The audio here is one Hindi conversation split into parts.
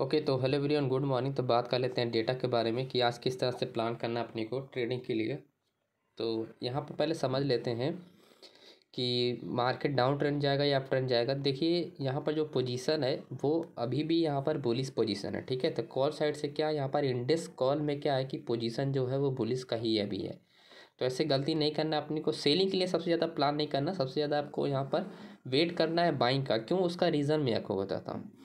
ओके तो हेलो एवरीवन गुड मॉर्निंग तो बात कर लेते हैं डेटा के बारे में कि आज किस तरह से प्लान करना अपने को ट्रेडिंग के लिए तो यहाँ पर पहले समझ लेते हैं कि मार्केट डाउन ट्रेंड जाएगा या अप ट्रेंड जाएगा देखिए यहाँ पर जो पोजीशन है वो अभी भी यहाँ पर बुलिस पोजीशन है ठीक है तो कॉल साइड से क्या यहाँ पर इंडेक्स कॉल में क्या है कि पोजीशन जो है वो बुलिस का ही अभी है तो ऐसे गलती नहीं करना अपने को सेलिंग के लिए सबसे ज़्यादा प्लान नहीं करना सबसे ज़्यादा आपको यहाँ पर वेट करना है बाइंग का क्यों उसका रीज़न मैं आपको बताता हूँ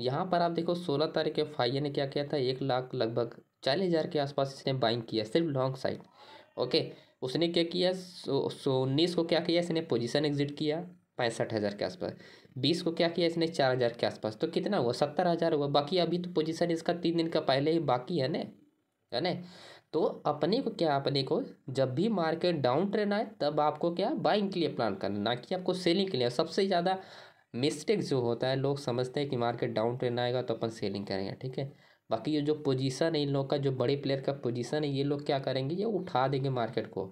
यहाँ पर आप देखो सोलह तारीख के फाइये ने क्या किया था एक लाख लगभग चालीस हज़ार के आसपास इसने बाइंग किया सिर्फ लॉन्ग साइड ओके उसने क्या किया सो सो उन्नीस को क्या किया इसने पोजीशन एग्जिट किया पैंसठ हज़ार के आसपास बीस को क्या किया इसने चार हज़ार के आसपास तो कितना हुआ सत्तर हज़ार हुआ बाकी अभी तो पोजीशन इसका तीन दिन का पहले ही बाकी है ना है ना तो अपने को क्या अपने को जब भी मार्केट डाउन ट्रेंड आए तब आपको क्या बाइंग के लिए प्लान करना ना कि आपको सेलिंग के लिए सबसे ज़्यादा मिस्टेक जो होता है लोग समझते हैं कि मार्केट डाउन ट्रेंड आएगा तो अपन सेलिंग करेंगे ठीक है बाकी ये जो पोजीशन है इन लोग का जो बड़े प्लेयर का पोजीशन है ये लोग क्या करेंगे ये उठा देंगे मार्केट को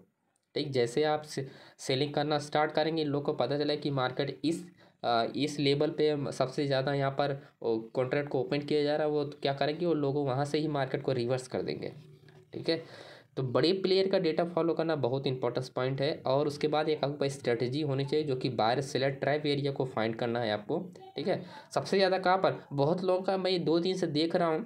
ठीक जैसे आप से, सेलिंग करना स्टार्ट करेंगे इन लोग को पता चला कि मार्केट इस आ, इस लेवल पे सबसे ज़्यादा यहाँ पर कॉन्ट्रैक्ट को ओपन किया जा रहा है वो तो क्या करेंगे वो लोग वहाँ से ही मार्केट को रिवर्स कर देंगे ठीक है तो बड़े प्लेयर का डेटा फॉलो करना बहुत इंपॉर्टेंस पॉइंट है और उसके बाद एक आपके पास स्ट्रेटेजी होनी चाहिए जो कि बायर सेलर ट्राइप एरिया को फाइंड करना है आपको ठीक है सबसे ज़्यादा कहाँ पर बहुत लोगों का मैं दो दिन से देख रहा हूँ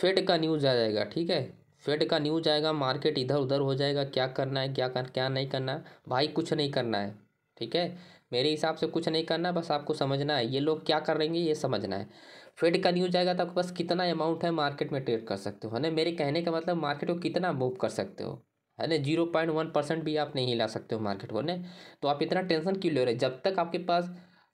फेड का न्यूज़ आ जाएगा ठीक है फेड का न्यूज आएगा मार्केट इधर उधर हो जाएगा क्या करना है क्या कर क्या नहीं करना है भाई कुछ नहीं करना है ठीक है मेरे हिसाब से कुछ नहीं करना बस आपको समझना है ये लोग क्या करेंगे ये समझना है फेड का न्यूज आएगा तो आपके पास कितना अमाउंट है मार्केट में ट्रेड कर सकते हो है ना मेरे कहने का मतलब मार्केट को कितना मूव कर सकते हो है ना जीरो पॉइंट वन परसेंट भी आप नहीं ला सकते हो मार्केट को ना तो आप इतना टेंशन क्यों ले रहे जब तक आपके पास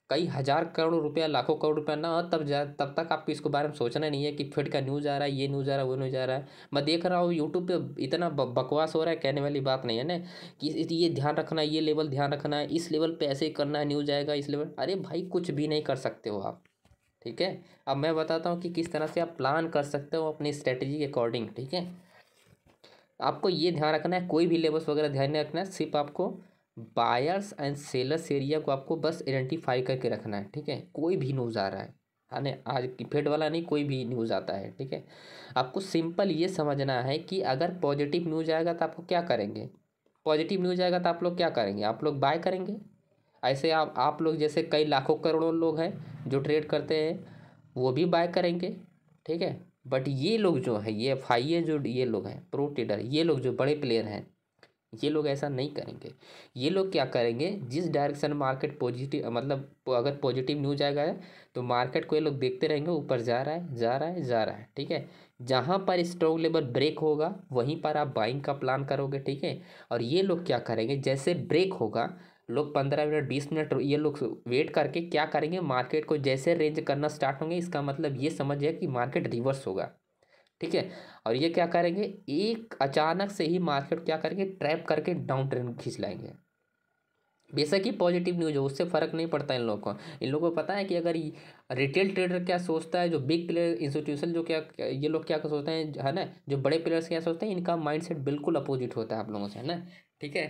कई हज़ार करोड़ रुपया लाखों करोड़ रुपया ना हो तब जा तब तक आपको इसके बारे में सोचना नहीं है कि फिट का न्यूज़ आ रहा है ये न्यूज़ आ रहा है वो न्यूज़ आ रहा है मैं देख रहा हूँ यूट्यूब पे इतना बकवास हो रहा है कहने वाली बात नहीं है ना कि ये ध्यान रखना है ये लेवल ध्यान रखना है इस लेवल पर ऐसे ही करना है न्यूज़ आएगा इस लेवल अरे भाई कुछ भी नहीं कर सकते हो आप ठीक है अब मैं बताता हूँ कि किस तरह से आप प्लान कर सकते हो अपनी स्ट्रेटजी के अकॉर्डिंग ठीक है आपको ये ध्यान रखना है कोई भी लेवल्स वगैरह ध्यान नहीं रखना है सिर्फ आपको बायर्स एंड सेलर्स एरिया को आपको बस आइडेंटिफाई करके रखना है ठीक है कोई भी न्यूज़ आ रहा है यानी आज की फेड वाला नहीं कोई भी न्यूज़ आता है ठीक है आपको सिंपल ये समझना है कि अगर पॉजिटिव न्यूज आएगा तो आपको क्या करेंगे पॉजिटिव न्यूज आएगा तो आप लोग क्या करेंगे आप लोग बाय करेंगे ऐसे आप आप लोग जैसे कई लाखों करोड़ों लोग हैं जो ट्रेड करते हैं वो भी बाय करेंगे ठीक है बट ये लोग जो हैं ये एफ जो ये लोग हैं प्रो ट्रेडर ये लोग जो बड़े प्लेयर हैं ये लोग ऐसा नहीं करेंगे ये लोग क्या करेंगे जिस डायरेक्शन मार्केट पॉजिटिव मतलब अगर पॉजिटिव न्यूज आएगा तो मार्केट को ये लोग देखते रहेंगे ऊपर जा रहा है जा रहा है जा रहा है ठीक है जहाँ पर स्ट्रॉन्ग लेवल ब्रेक होगा वहीं पर आप बाइंग का प्लान करोगे ठीक है और ये लोग क्या करेंगे जैसे ब्रेक होगा लोग पंद्रह मिनट बीस मिनट ये लोग वेट करके क्या करेंगे मार्केट को जैसे रेंज करना स्टार्ट होंगे इसका मतलब ये समझ है कि मार्केट रिवर्स होगा ठीक है और ये क्या करेंगे एक अचानक से ही मार्केट क्या करेंगे ट्रैप करके डाउन ट्रेंड खींच लाएंगे बेशक ही पॉजिटिव न्यूज हो उससे फ़र्क नहीं पड़ता इन लोगों को इन लोगों को पता है कि अगर रिटेल ट्रेडर क्या सोचता है जो बिग प्लेयर इंस्टीट्यूशन जो क्या ये लोग क्या सोचते हैं है ना जो बड़े प्लेयर्स क्या सोचते हैं इनका माइंड बिल्कुल अपोजिट होता है आप लोगों से है ना ठीक है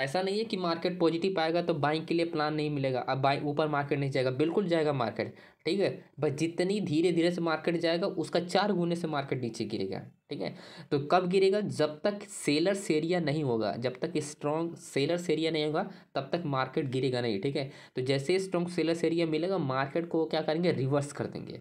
ऐसा नहीं है कि मार्केट पॉजिटिव आएगा तो बाइंग के लिए प्लान नहीं मिलेगा अब बाइंग ऊपर मार्केट नहीं जाएगा बिल्कुल जाएगा मार्केट ठीक है बस जितनी धीरे धीरे से मार्केट जाएगा उसका चार गुने से मार्केट नीचे गिरेगा ठीक है तो कब गिरेगा जब तक सेलर्स एरिया नहीं होगा जब तक स्ट्रॉन्ग सेलर्स एरिया नहीं होगा तब तक मार्केट गिरेगा नहीं ठीक है तो जैसे स्ट्रॉन्ग सेलर्स एरिया मिलेगा मार्केट को क्या करेंगे रिवर्स कर देंगे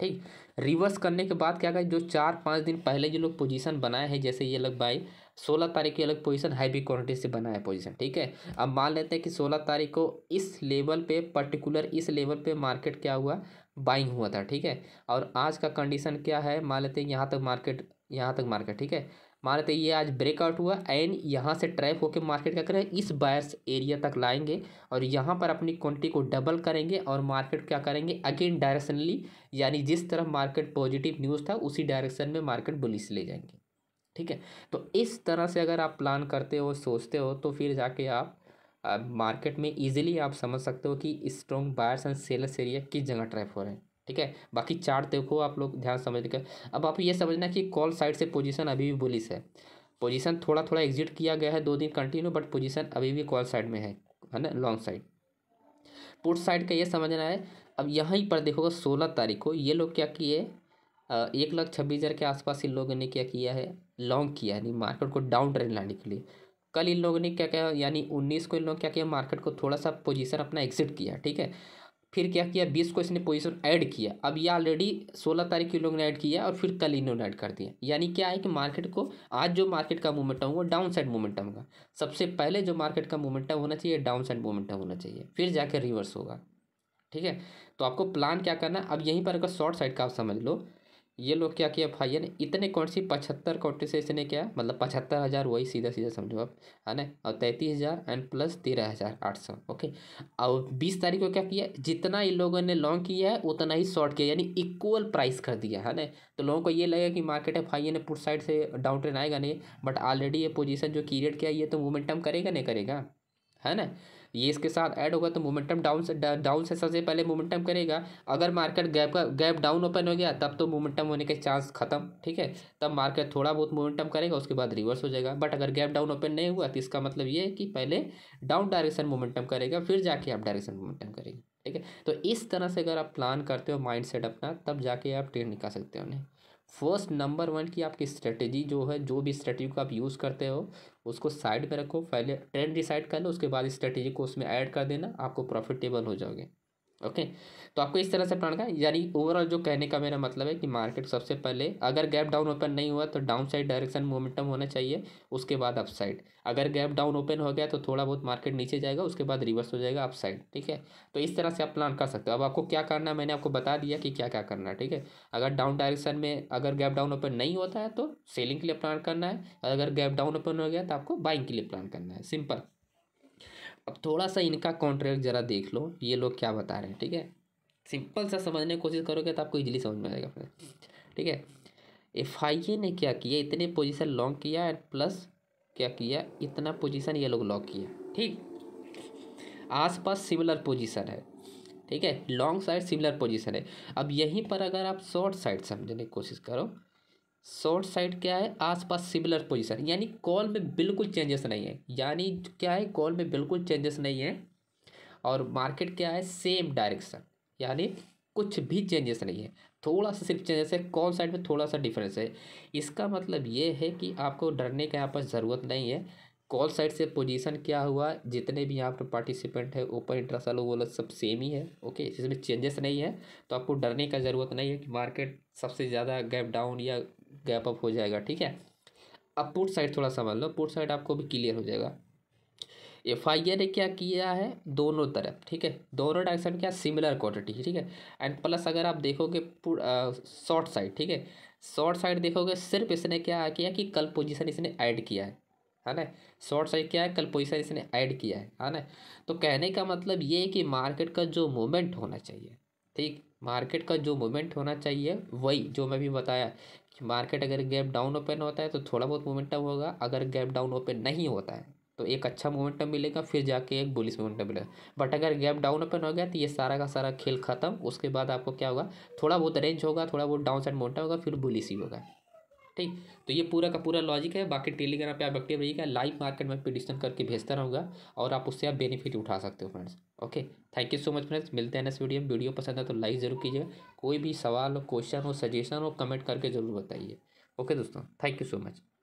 ठीक रिवर्स करने के बाद क्या करें जो चार पाँच दिन पहले जो लोग पोजीशन बनाए हैं जैसे ये लग भाई सोलह तारीख की अलग पोजीशन हैवी क्वान्टिटी से बनाया है पोजीशन ठीक है अब मान लेते हैं कि सोलह तारीख को इस लेवल पे पर्टिकुलर इस लेवल पे मार्केट क्या हुआ बाइंग हुआ था ठीक है और आज का कंडीशन क्या है मान लेते हैं यहाँ तक मार्केट यहाँ तक मार्केट ठीक है मान लेते ये आज ब्रेकआउट हुआ एंड यहाँ से ट्रैप होकर मार्केट क्या करें इस बायर्स एरिया तक लाएंगे और यहाँ पर अपनी क्वान्टिटी को डबल करेंगे और मार्केट क्या करेंगे अगेन डायरेक्शनली यानी जिस तरह मार्केट पॉजिटिव न्यूज़ था उसी डायरेक्शन में मार्केट बुलिस ले जाएंगे ठीक है तो इस तरह से अगर आप प्लान करते हो सोचते हो तो फिर जाके आप मार्केट में इजीली आप समझ सकते हो कि strong buyers and sellers area किस जगह ट्रैप हो रहे हैं ठीक है बाकी चार्ट देखो आप लोग ध्यान समझ कर अब आप ये समझना कि कॉल साइड से पोजीशन अभी भी बुलिस है पोजीशन थोड़ा थोड़ा एग्जिट किया गया है दो दिन कंटिन्यू बट पोजीशन अभी भी कॉल साइड में है है ना लॉन्ग साइड पुट साइड का ये समझना है अब यहीं पर देखोगे सोलह तारीख को ये लोग क्या किए एक लाख छब्बीस हज़ार के आसपास इन लोगों ने क्या किया है लॉन्ग किया यानी मार्केट को डाउन ट्रेंड लाने के लिए कल इन लोगों ने क्या किया यानी उन्नीस को इन लोग क्या किया मार्केट को थोड़ा सा पोजीशन अपना एग्जिट किया ठीक है फिर क्या किया बीस को इसने पोजीशन ऐड किया अब ये ऑलरेडी सोलह तारीख के लोगों ने ऐड किया और फिर कल इन्होंने ऐड कर दिया यानी क्या है कि मार्केट को आज जो मार्केट का मोमेंटम हुआ डाउन साइड मोमेंटम होगा सबसे पहले जो मार्केट का मोमेंटम होना चाहिए डाउन साइड मोमेंटम होना चाहिए फिर जाकर रिवर्स होगा ठीक है तो आपको प्लान क्या करना अब यहीं पर अगर शॉर्ट साइड का आप समझ लो ये लोग क्या किया एफ ने इतने कौन सी पचहत्तर कोटी से इसने क्या मतलब पचहत्तर हज़ार वही सीधा सीधा समझो आप है ना और तैंतीस हज़ार एंड प्लस तेरह हज़ार आठ सौ ओके और बीस तारीख को क्या किया जितना इन लोगों ने लॉन्ग किया है उतना ही शॉर्ट किया यानी इक्वल प्राइस कर दिया है ना तो लोगों को ये लगेगा कि मार्केट है भाई ने पुट साइड से डाउन ट्रेन आएगा नहीं बट ऑलरेडी ये पोजिशन जो क्रिएट किया ये तो मोमेंटम करेगा नहीं करेगा है ना ये इसके साथ ऐड होगा तो मोमेंटम डाउन डाउन से सबसे पहले मोमेंटम करेगा अगर मार्केट गैप का गैप डाउन ओपन हो गया तब तो मोमेंटम होने के चांस खत्म ठीक है तब मार्केट थोड़ा बहुत मोमेंटम करेगा उसके बाद रिवर्स हो जाएगा बट अगर गैप डाउन ओपन नहीं हुआ तो इसका मतलब ये है कि पहले डाउन डायरेक्शन मोमेंटम करेगा फिर जाके आप डायरेक्शन मोमेंटम करेंगे ठीक है तो इस तरह से अगर आप प्लान करते हो माइंड अपना तब जाके आप ट्रेड निकाल सकते हो उन्हें फर्स्ट नंबर वन की आपकी स्ट्रेटेजी जो है जो भी स्ट्रेटेजी को आप यूज़ करते हो उसको साइड में रखो पहले ट्रेंड डिसाइड कर लो उसके बाद स्ट्रेटेजी को उसमें ऐड कर देना आपको प्रॉफिटेबल हो जाओगे ओके तो आपको इस तरह से प्लान का यानी ओवरऑल जो कहने का मेरा मतलब है कि मार्केट सबसे पहले अगर गैप डाउन ओपन नहीं हुआ तो डाउन साइड डायरेक्शन मोमेंटम होना चाहिए उसके बाद अप साइड अगर गैप डाउन ओपन हो गया तो थोड़ा बहुत मार्केट नीचे जाएगा उसके बाद रिवर्स हो जाएगा अप साइड ठीक है तो इस तरह से आप प्लान कर सकते हो अब आपको क्या करना है मैंने आपको बता दिया कि क्या क्या करना है ठीक है अगर डाउन डायरेक्शन में अगर गैप डाउन ओपन नहीं होता है तो सेलिंग के लिए प्लान करना है अगर गैप डाउन ओपन हो गया तो आपको बाइंग के लिए प्लान करना है सिंपल अब थोड़ा सा इनका कॉन्ट्रैक्ट ज़रा देख लो ये लोग क्या बता रहे हैं ठीक है सिंपल सा समझने की कोशिश करोगे तो आपको इजीली समझ में आएगा फिर ठीक है एफ आई ए ने क्या किया इतने पोजीशन लॉन्ग किया एंड प्लस क्या किया इतना पोजीशन ये लोग लॉक किया ठीक आसपास सिमिलर पोजीशन है ठीक है लॉन्ग साइड सिमिलर पोजीशन है अब यहीं पर अगर आप शॉर्ट साइड समझने की कोशिश करो शॉर्ट साइड क्या है आसपास सिमिलर पोजीशन यानी कॉल में बिल्कुल चेंजेस नहीं है यानी क्या है कॉल में बिल्कुल चेंजेस नहीं है और मार्केट क्या है सेम डायरेक्शन यानी कुछ भी चेंजेस नहीं है थोड़ा सा सिर्फ चेंजेस है कॉल साइड में थोड़ा सा डिफरेंस है इसका मतलब ये है कि आपको डरने का यहाँ पर ज़रूरत नहीं है कॉल साइड से पोजीशन क्या हुआ जितने भी यहाँ पर पार्टिसिपेंट है ओपन इंटरेस्ट वालों वो सब सेम ही है ओके इसमें चेंजेस नहीं है तो आपको डरने का ज़रूरत नहीं है कि मार्केट सबसे ज़्यादा गैप डाउन या गैप अप हो जाएगा ठीक है अब पुट साइड थोड़ा समझ लो पुट साइड आपको भी क्लियर हो जाएगा एफ आई ने क्या किया है दोनों तरफ ठीक है दोनों डायरेक्शन क्या सिमिलर क्वांटिटी ठीक है एंड प्लस अगर आप देखोगे शॉर्ट साइड ठीक है शॉर्ट साइड देखोगे सिर्फ इसने क्या किया कि कल पोजीशन इसने ऐड किया है है ना शॉर्ट साइड क्या है कल पोजीशन इसने ऐड किया है है ना तो कहने का मतलब ये है कि मार्केट का जो मोमेंट होना चाहिए ठीक मार्केट का जो मोमेंट होना चाहिए वही जो मैं भी बताया मार्केट अगर गैप डाउन ओपन होता है तो थोड़ा बहुत मोमेंटम होगा अगर गैप डाउन ओपन नहीं होता है तो एक अच्छा मोमेंटम मिलेगा फिर जाके एक बुलिस मोमेंटम मिलेगा बट अगर गैप डाउन ओपन हो गया तो ये सारा का सारा खेल खत्म उसके बाद आपको क्या होगा थोड़ा बहुत रेंज होगा थोड़ा बहुत डाउन साइड मोमेंटम होगा फिर बुलिस ही होगा ठीक तो ये पूरा का पूरा लॉजिक है बाकी टेलीग्राम पे आप एक्टिव रहिएगा लाइव मार्केट में प्रिडिक्शन करके भेजता रहूँगा और आप उससे आप बेनिफिट उठा सकते हो friends okay thank you so much friends मिलते हैं नेक्स्ट वीडियो में वीडियो पसंद है तो लाइक ज़रूर कीजिएगा कोई भी सवाल हो क्वेश्चन हो सजेशन हो कमेंट करके ज़रूर बताइए ओके दोस्तों थैंक यू सो मच